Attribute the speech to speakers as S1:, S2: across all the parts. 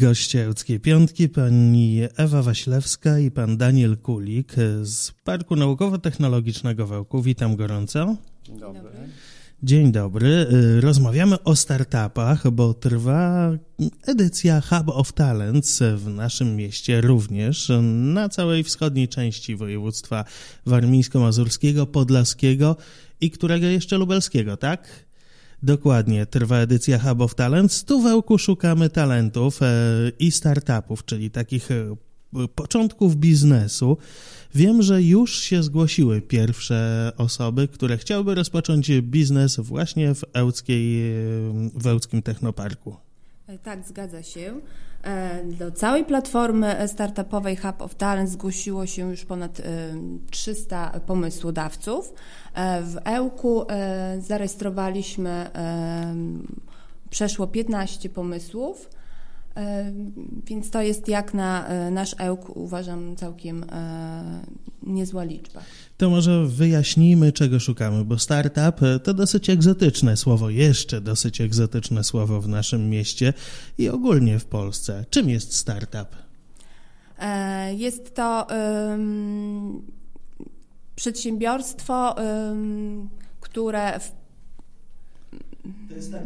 S1: goście Łódzkiej Piątki, pani Ewa Waślewska i pan Daniel Kulik z Parku Naukowo-Technologicznego Wałku. Witam gorąco. Dzień dobry. Dzień dobry. Y, rozmawiamy o startupach, bo trwa edycja Hub of Talents w naszym mieście również, na całej wschodniej części województwa warmińsko-mazurskiego, podlaskiego i którego jeszcze lubelskiego, tak? Dokładnie, trwa edycja Hub of Talent. wełku szukamy talentów e, i startupów, czyli takich e, początków biznesu. Wiem, że już się zgłosiły pierwsze osoby, które chciałyby rozpocząć biznes właśnie w, Ełckiej, e, w Ełckim Technoparku.
S2: E, tak, zgadza się. E, do całej platformy startupowej Hub of Talent zgłosiło się już ponad 300 e, pomysłodawców. W Ełku zarejestrowaliśmy przeszło 15 pomysłów. E, więc to jest jak na e, nasz ełk, uważam, całkiem e, niezła liczba.
S1: To może wyjaśnijmy, czego szukamy, bo startup to dosyć egzotyczne słowo, jeszcze dosyć egzotyczne słowo w naszym mieście i ogólnie w Polsce. Czym jest startup?
S2: Jest to um, przedsiębiorstwo, um, które w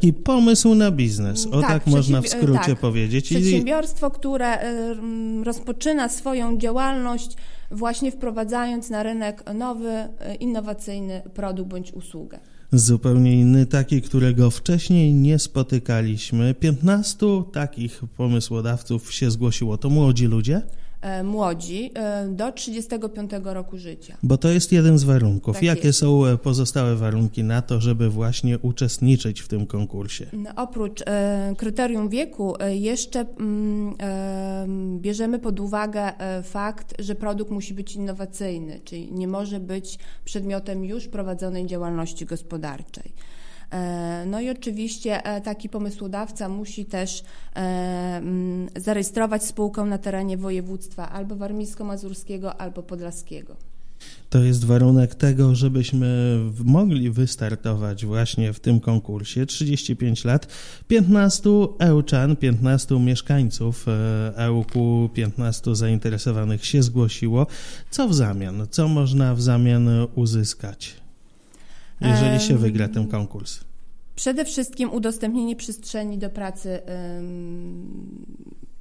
S1: i pomysł na biznes, o tak, tak można w e, skrócie tak. powiedzieć. Przedsiębiorstwo,
S2: które e, rozpoczyna swoją działalność właśnie wprowadzając na rynek nowy, e, innowacyjny produkt bądź usługę
S1: zupełnie inny, taki, którego wcześniej nie spotykaliśmy. 15 takich pomysłodawców się zgłosiło. To młodzi ludzie?
S2: E, młodzi e, do 35 roku życia.
S1: Bo to jest jeden z warunków. Tak Jakie jest. są e, pozostałe warunki na to, żeby właśnie uczestniczyć w tym konkursie? No,
S2: oprócz e, kryterium wieku, jeszcze m, mm, e, bierzemy pod uwagę fakt, że produkt musi być innowacyjny, czyli nie może być przedmiotem już prowadzonej działalności gospodarczej. E, no i oczywiście e, taki pomysłodawca musi też e, zarejestrować spółkę na terenie województwa albo warmińsko-mazurskiego, albo podlaskiego.
S1: To jest warunek tego, żebyśmy mogli wystartować właśnie w tym konkursie. 35 lat, 15 Ełczan, 15 mieszkańców Ełku, 15 zainteresowanych się zgłosiło. Co w zamian? Co można w zamian uzyskać? Jeżeli się wygra ten konkurs.
S2: Przede wszystkim udostępnienie przestrzeni do pracy,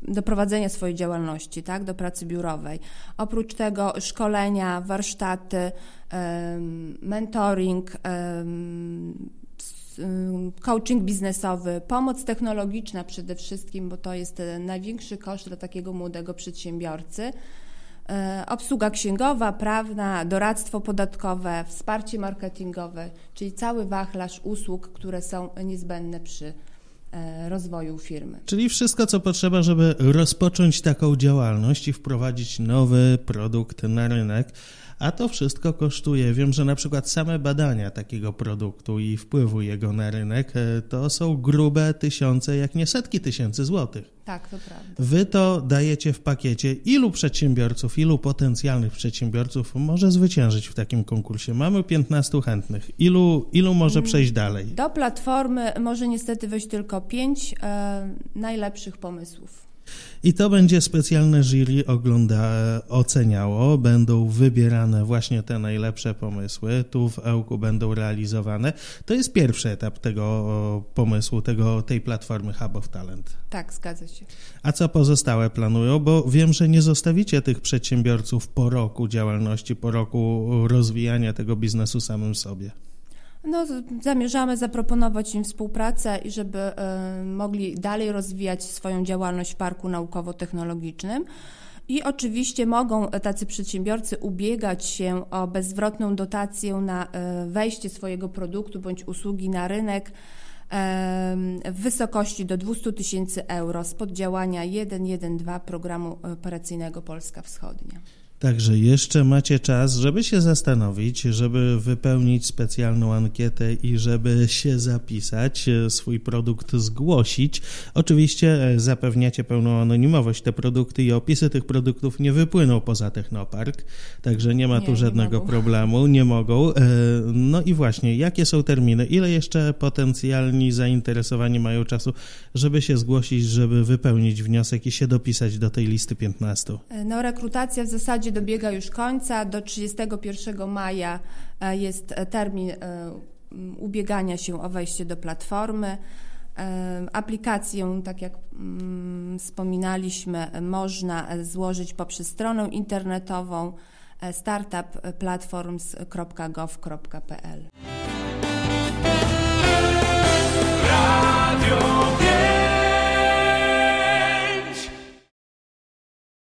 S2: do prowadzenia swojej działalności, tak, do pracy biurowej. Oprócz tego szkolenia, warsztaty, mentoring, coaching biznesowy, pomoc technologiczna przede wszystkim, bo to jest e, największy koszt dla takiego młodego przedsiębiorcy. E, obsługa księgowa, prawna, doradztwo podatkowe, wsparcie marketingowe, czyli cały wachlarz usług, które są niezbędne przy e, rozwoju firmy.
S1: Czyli wszystko, co potrzeba, żeby rozpocząć taką działalność i wprowadzić nowy produkt na rynek a to wszystko kosztuje. Wiem, że na przykład same badania takiego produktu i wpływu jego na rynek e, to są grube tysiące, jak nie setki tysięcy złotych. Tak, to prawda. Wy to dajecie w pakiecie. Ilu przedsiębiorców, ilu potencjalnych przedsiębiorców może zwyciężyć w takim konkursie? Mamy 15 chętnych. Ilu, ilu może mm, przejść dalej? Do
S2: platformy może niestety wejść tylko 5 e, najlepszych pomysłów.
S1: I to będzie specjalne jury ogląda, oceniało. Będą wybierane właśnie te najlepsze pomysły. Tu w Ełku będą realizowane. To jest pierwszy etap tego pomysłu, tego, tej platformy Hub of Talent.
S2: Tak, zgadza się.
S1: A co pozostałe planują? Bo wiem, że nie zostawicie tych przedsiębiorców po roku działalności, po roku rozwijania tego biznesu samym sobie.
S2: No, zamierzamy zaproponować im współpracę i żeby e, mogli dalej rozwijać swoją działalność w parku naukowo-technologicznym. I oczywiście mogą tacy przedsiębiorcy ubiegać się o bezwrotną dotację na e, wejście swojego produktu bądź usługi na rynek e, w wysokości do 200 tysięcy euro z poddziałania 1.1.2 Programu Operacyjnego Polska Wschodnia.
S1: Także jeszcze macie czas, żeby się zastanowić, żeby wypełnić specjalną ankietę i żeby się zapisać, e, swój produkt zgłosić. Oczywiście e, zapewniacie pełną anonimowość. Te produkty i opisy tych produktów nie wypłyną poza Technopark, także nie ma nie, tu żadnego nie problemu, nie mogą. E, no i właśnie, jakie są terminy? Ile jeszcze potencjalni zainteresowani mają czasu, żeby się zgłosić, żeby wypełnić wniosek i się dopisać do tej listy 15?
S2: No, rekrutacja w zasadzie dobiega już końca. Do 31 maja e, jest e, termin e, ubiegania się o wejście do platformy. Aplikację, tak jak mm, wspominaliśmy, można złożyć poprzez stronę internetową startupplatforms.gov.pl.
S1: Radio